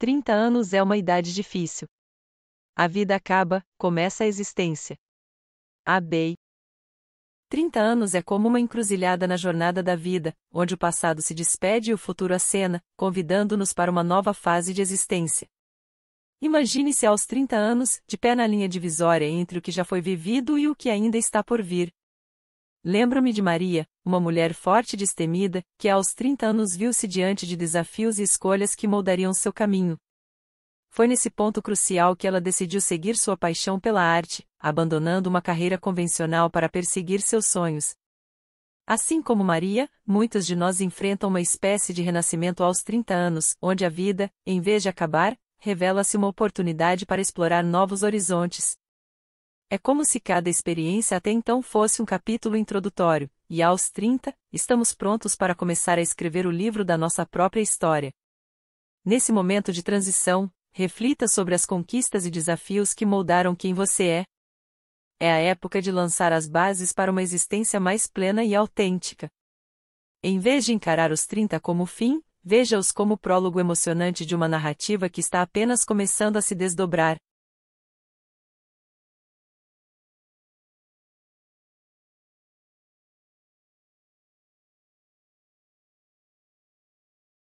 30 anos é uma idade difícil. A vida acaba, começa a existência. Abei. 30 anos é como uma encruzilhada na jornada da vida, onde o passado se despede e o futuro acena, convidando-nos para uma nova fase de existência. Imagine-se aos 30 anos, de pé na linha divisória entre o que já foi vivido e o que ainda está por vir. Lembro-me de Maria, uma mulher forte e destemida, que aos 30 anos viu-se diante de desafios e escolhas que moldariam seu caminho. Foi nesse ponto crucial que ela decidiu seguir sua paixão pela arte, abandonando uma carreira convencional para perseguir seus sonhos. Assim como Maria, muitos de nós enfrentam uma espécie de renascimento aos 30 anos, onde a vida, em vez de acabar, revela-se uma oportunidade para explorar novos horizontes. É como se cada experiência até então fosse um capítulo introdutório, e aos 30, estamos prontos para começar a escrever o livro da nossa própria história. Nesse momento de transição, reflita sobre as conquistas e desafios que moldaram quem você é. É a época de lançar as bases para uma existência mais plena e autêntica. Em vez de encarar os 30 como fim, veja-os como prólogo emocionante de uma narrativa que está apenas começando a se desdobrar,